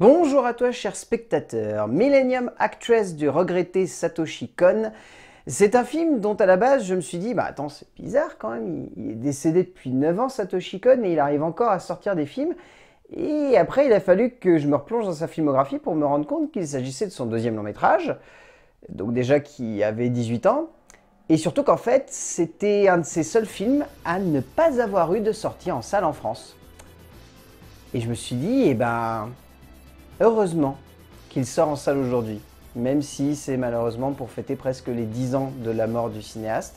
Bonjour à toi cher spectateur, Millennium Actress du regretté Satoshi Kon. C'est un film dont à la base je me suis dit, bah attends c'est bizarre quand même, il est décédé depuis 9 ans Satoshi Kon et il arrive encore à sortir des films. Et après il a fallu que je me replonge dans sa filmographie pour me rendre compte qu'il s'agissait de son deuxième long métrage, donc déjà qui avait 18 ans. Et surtout qu'en fait c'était un de ses seuls films à ne pas avoir eu de sortie en salle en France. Et je me suis dit, eh ben Heureusement qu'il sort en salle aujourd'hui, même si c'est malheureusement pour fêter presque les 10 ans de la mort du cinéaste,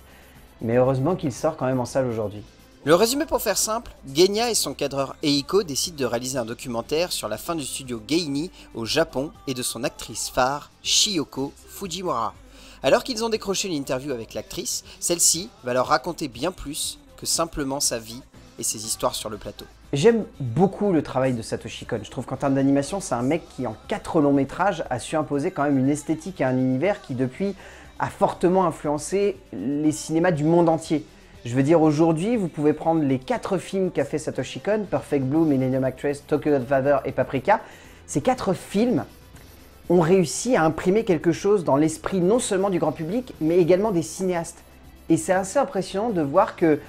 mais heureusement qu'il sort quand même en salle aujourd'hui. Le résumé pour faire simple, Genya et son cadreur Eiko décident de réaliser un documentaire sur la fin du studio Geini au Japon et de son actrice phare, Shiyoko Fujiwara. Alors qu'ils ont décroché une interview avec l'actrice, celle-ci va leur raconter bien plus que simplement sa vie et ses histoires sur le plateau. J'aime beaucoup le travail de Satoshi Kon. Je trouve qu'en termes d'animation, c'est un mec qui, en quatre longs métrages, a su imposer quand même une esthétique et un univers qui, depuis, a fortement influencé les cinémas du monde entier. Je veux dire, aujourd'hui, vous pouvez prendre les quatre films qu'a fait Satoshi Kon, Perfect Blue, Millennium Actress, Tokyo Godfather et Paprika. Ces quatre films ont réussi à imprimer quelque chose dans l'esprit non seulement du grand public, mais également des cinéastes. Et c'est assez impressionnant de voir que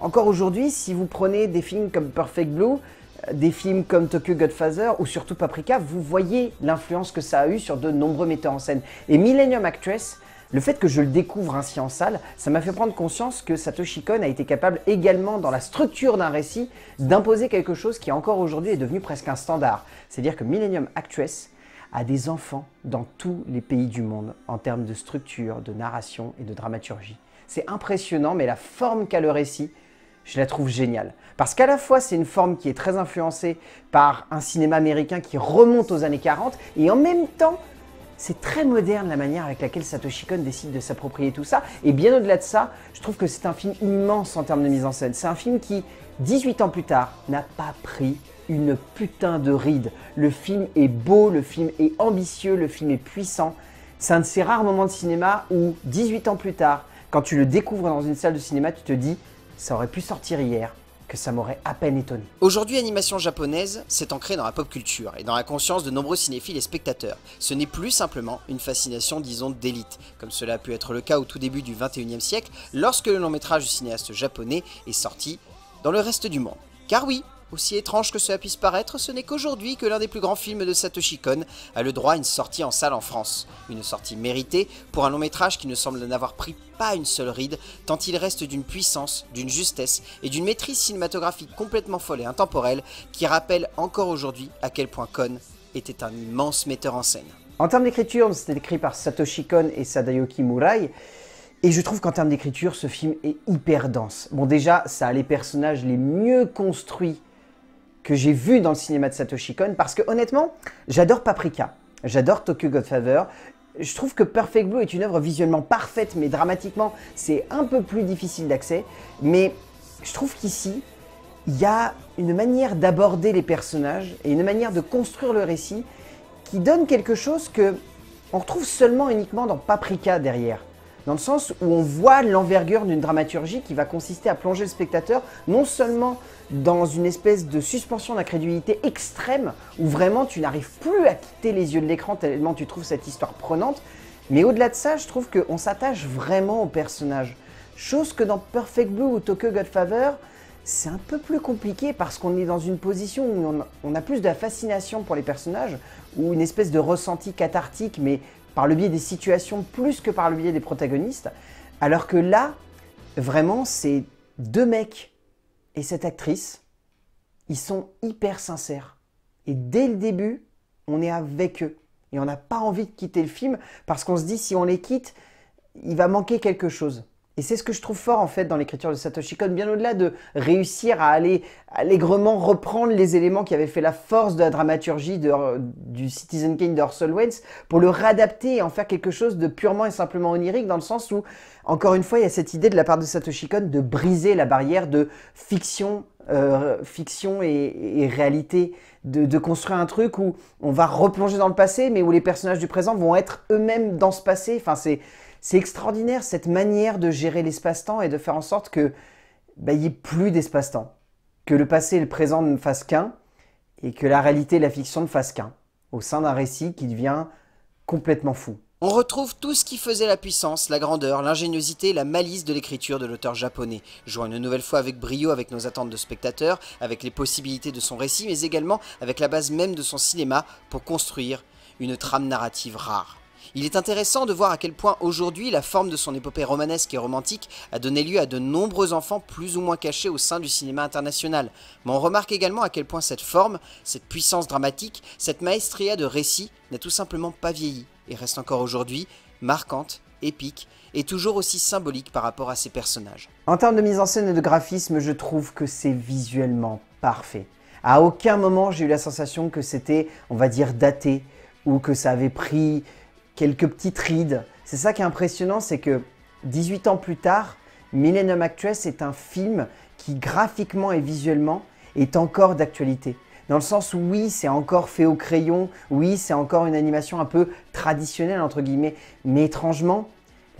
encore aujourd'hui, si vous prenez des films comme Perfect Blue, euh, des films comme Tokyo Godfather ou surtout Paprika, vous voyez l'influence que ça a eu sur de nombreux metteurs en scène. Et Millennium Actress, le fait que je le découvre ainsi en salle, ça m'a fait prendre conscience que Satoshi Kon a été capable également dans la structure d'un récit d'imposer quelque chose qui encore aujourd'hui est devenu presque un standard. C'est-à-dire que Millennium Actress a des enfants dans tous les pays du monde en termes de structure, de narration et de dramaturgie. C'est impressionnant, mais la forme qu'a le récit, je la trouve géniale. Parce qu'à la fois, c'est une forme qui est très influencée par un cinéma américain qui remonte aux années 40, et en même temps, c'est très moderne la manière avec laquelle Satoshi Kon décide de s'approprier tout ça. Et bien au-delà de ça, je trouve que c'est un film immense en termes de mise en scène. C'est un film qui, 18 ans plus tard, n'a pas pris une putain de ride. Le film est beau, le film est ambitieux, le film est puissant. C'est un de ces rares moments de cinéma où, 18 ans plus tard, quand tu le découvres dans une salle de cinéma, tu te dis ça aurait pu sortir hier, que ça m'aurait à peine étonné. Aujourd'hui, animation japonaise s'est ancrée dans la pop culture et dans la conscience de nombreux cinéphiles et spectateurs. Ce n'est plus simplement une fascination, disons, d'élite, comme cela a pu être le cas au tout début du 21e siècle, lorsque le long métrage du cinéaste japonais est sorti dans le reste du monde. Car oui, aussi étrange que cela puisse paraître, ce n'est qu'aujourd'hui que l'un des plus grands films de Satoshi Kon a le droit à une sortie en salle en France. Une sortie méritée pour un long métrage qui ne semble n'avoir pris pas une seule ride, tant il reste d'une puissance, d'une justesse et d'une maîtrise cinématographique complètement folle et intemporelle qui rappelle encore aujourd'hui à quel point Kon était un immense metteur en scène. En termes d'écriture, c'était écrit par Satoshi Kon et Sadayoki Murai. Et je trouve qu'en termes d'écriture, ce film est hyper dense. Bon déjà, ça a les personnages les mieux construits que j'ai vu dans le cinéma de Satoshi Kon, parce que honnêtement, j'adore Paprika, j'adore Tokyo Godfather, je trouve que Perfect Blue est une œuvre visuellement parfaite, mais dramatiquement, c'est un peu plus difficile d'accès, mais je trouve qu'ici, il y a une manière d'aborder les personnages et une manière de construire le récit qui donne quelque chose que on retrouve seulement uniquement dans Paprika derrière dans le sens où on voit l'envergure d'une dramaturgie qui va consister à plonger le spectateur non seulement dans une espèce de suspension d'incrédulité extrême, où vraiment tu n'arrives plus à quitter les yeux de l'écran tellement tu trouves cette histoire prenante, mais au-delà de ça, je trouve qu'on s'attache vraiment aux personnages. Chose que dans Perfect Blue ou Tokyo Godfather, c'est un peu plus compliqué parce qu'on est dans une position où on a plus de la fascination pour les personnages, ou une espèce de ressenti cathartique, mais par le biais des situations plus que par le biais des protagonistes. Alors que là, vraiment, ces deux mecs et cette actrice, ils sont hyper sincères. Et dès le début, on est avec eux. Et on n'a pas envie de quitter le film parce qu'on se dit si on les quitte, il va manquer quelque chose. Et c'est ce que je trouve fort en fait dans l'écriture de Satoshi Kon, bien au-delà de réussir à aller allègrement reprendre les éléments qui avaient fait la force de la dramaturgie du Citizen Kane d'Orson Welles pour le réadapter et en faire quelque chose de purement et simplement onirique dans le sens où, encore une fois, il y a cette idée de la part de Satoshi Kon de briser la barrière de fiction, euh, fiction et réalité de, construire un truc où on va replonger dans le passé, mais où les personnages du présent vont être eux-mêmes dans ce passé. Enfin, c'est, extraordinaire cette manière de gérer l'espace-temps et de faire en sorte que bah, il n'y ait plus d'espace-temps, que le passé et le présent ne fassent qu'un, et que la réalité et la fiction ne fassent qu'un, au sein d'un récit qui devient complètement fou. On retrouve tout ce qui faisait la puissance, la grandeur, l'ingéniosité, la malice de l'écriture de l'auteur japonais, jouant une nouvelle fois avec brio avec nos attentes de spectateurs, avec les possibilités de son récit, mais également avec la base même de son cinéma pour construire une trame narrative rare. Il est intéressant de voir à quel point aujourd'hui la forme de son épopée romanesque et romantique a donné lieu à de nombreux enfants plus ou moins cachés au sein du cinéma international. Mais on remarque également à quel point cette forme, cette puissance dramatique, cette maestria de récit n'a tout simplement pas vieilli et reste encore aujourd'hui marquante, épique et toujours aussi symbolique par rapport à ses personnages. En termes de mise en scène et de graphisme, je trouve que c'est visuellement parfait. À aucun moment j'ai eu la sensation que c'était, on va dire, daté ou que ça avait pris quelques petites rides. C'est ça qui est impressionnant, c'est que 18 ans plus tard, Millennium Actress est un film qui graphiquement et visuellement est encore d'actualité. Dans le sens où oui, c'est encore fait au crayon, oui, c'est encore une animation un peu traditionnelle, entre guillemets, mais étrangement,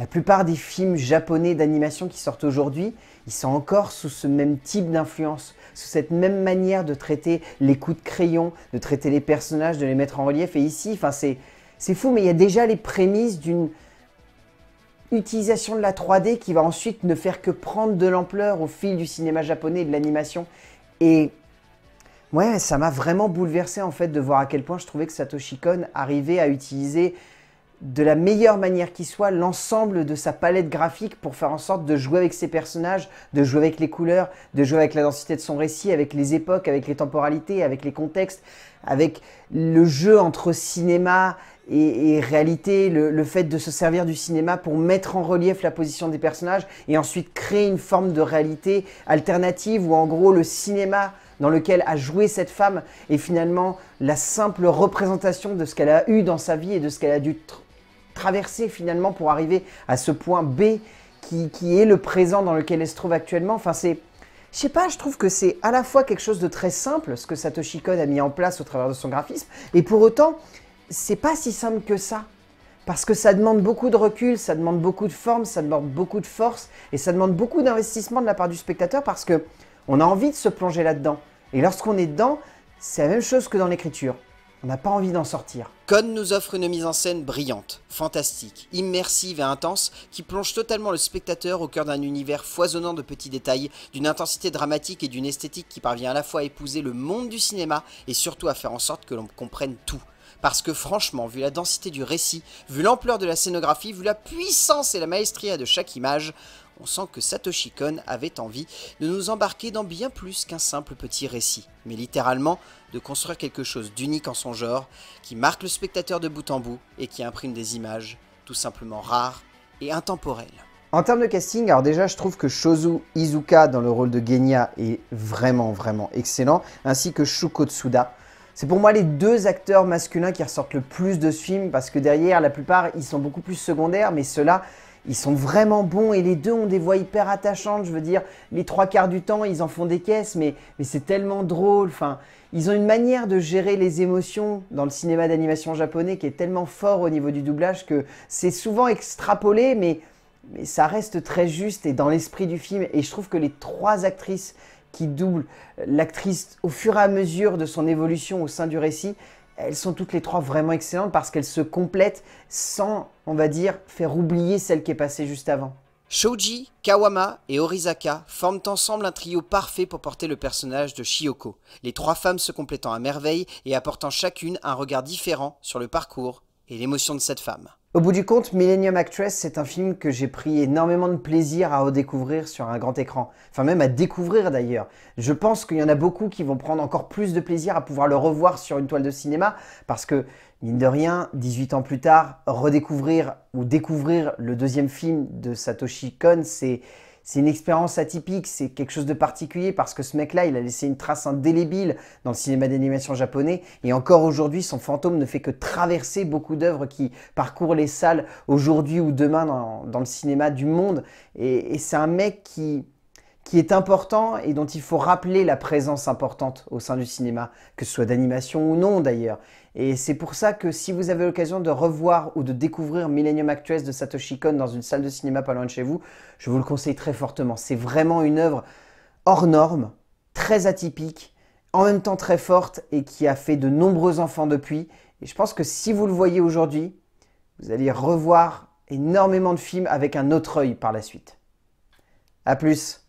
la plupart des films japonais d'animation qui sortent aujourd'hui, ils sont encore sous ce même type d'influence, sous cette même manière de traiter les coups de crayon, de traiter les personnages, de les mettre en relief. Et ici, enfin, c'est, c'est fou, mais il y a déjà les prémices d'une utilisation de la 3D qui va ensuite ne faire que prendre de l'ampleur au fil du cinéma japonais et de l'animation. Et Ouais, ça m'a vraiment bouleversé en fait de voir à quel point je trouvais que Satoshi Kon arrivait à utiliser de la meilleure manière qui soit l'ensemble de sa palette graphique pour faire en sorte de jouer avec ses personnages, de jouer avec les couleurs, de jouer avec la densité de son récit, avec les époques, avec les temporalités, avec les contextes, avec le jeu entre cinéma et, réalité, le, le, fait de se servir du cinéma pour mettre en relief la position des personnages et ensuite créer une forme de réalité alternative où en gros le cinéma dans lequel a joué cette femme et finalement la simple représentation de ce qu'elle a eu dans sa vie et de ce qu'elle a dû traverser finalement pour arriver à ce point B qui, qui, est le présent dans lequel elle se trouve actuellement. Enfin, c'est. Je sais pas, je trouve que c'est à la fois quelque chose de très simple, ce que Satoshi Kon a mis en place au travers de son graphisme, et pour autant, c'est pas si simple que ça. Parce que ça demande beaucoup de recul, ça demande beaucoup de forme, ça demande beaucoup de force, et ça demande beaucoup d'investissement de la part du spectateur parce que on a envie de se plonger là-dedans. Et lorsqu'on est dedans, c'est la même chose que dans l'écriture. On n'a pas envie d'en sortir. Code nous offre une mise en scène brillante, fantastique, immersive et intense qui plonge totalement le spectateur au cœur d'un univers foisonnant de petits détails, d'une intensité dramatique et d'une esthétique qui parvient à la fois à épouser le monde du cinéma et surtout à faire en sorte que l'on comprenne tout. Parce que franchement, vu la densité du récit, vu l'ampleur de la scénographie, vu la puissance et la maestria de chaque image, on sent que Satoshi Kon avait envie de nous embarquer dans bien plus qu'un simple petit récit, mais littéralement de construire quelque chose d'unique en son genre, qui marque le spectateur de bout en bout et qui imprime des images tout simplement rares et intemporelles. En termes de casting, alors déjà je trouve que Shozu Izuka dans le rôle de Genya est vraiment vraiment excellent, ainsi que Shuko Tsuda. C'est pour moi les deux acteurs masculins qui ressortent le plus de ce film parce que derrière la plupart ils sont beaucoup plus secondaires mais ceux-là ils sont vraiment bons et les deux ont des voix hyper attachantes. Je veux dire, les trois quarts du temps, ils en font des caisses, mais, c'est tellement drôle. Enfin, ils ont une manière de gérer les émotions dans le cinéma d'animation japonais qui est tellement fort au niveau du doublage que c'est souvent extrapolé, mais ça reste très juste et dans l'esprit du film. Et je trouve que les trois actrices qui doublent l'actrice au fur et à mesure de son évolution au sein du récit, elles sont toutes les trois vraiment excellentes parce qu'elles se complètent sans, on va dire, faire oublier celle qui est passée juste avant. Shoji, Kawama et Orizaka forment ensemble un trio parfait pour porter le personnage de Shioko. les trois femmes se complétant à merveille et apportant chacune un regard différent sur le parcours et l'émotion de cette femme. Au bout du compte, Millennium Actress, c'est un film que j'ai pris énormément de plaisir à redécouvrir sur un grand écran. Enfin, même à découvrir d'ailleurs. Je pense qu'il y en a beaucoup qui vont prendre encore plus de plaisir à pouvoir le revoir sur une toile de cinéma parce que, mine de rien, 18 ans plus tard, redécouvrir ou découvrir le deuxième film de Satoshi Kon, c'est c'est une expérience atypique, c'est quelque chose de particulier parce que ce mec-là, il a laissé une trace indélébile dans le cinéma d'animation japonais et encore aujourd'hui, son fantôme ne fait que traverser beaucoup d'œuvres qui parcourent les salles aujourd'hui ou demain dans, le cinéma du monde. Et, et c'est un mec qui, qui est important et dont il faut rappeler la présence importante au sein du cinéma, que ce soit d'animation ou non d'ailleurs. Et c'est pour ça que si vous avez l'occasion de revoir ou de découvrir Millennium Actress de Satoshi Kon dans une salle de cinéma pas loin de chez vous, je vous le conseille très fortement. C'est vraiment une œuvre hors norme, très atypique, en même temps très forte et qui a fait de nombreux enfants depuis. Et je pense que si vous le voyez aujourd'hui, vous allez revoir énormément de films avec un autre œil par la suite. A plus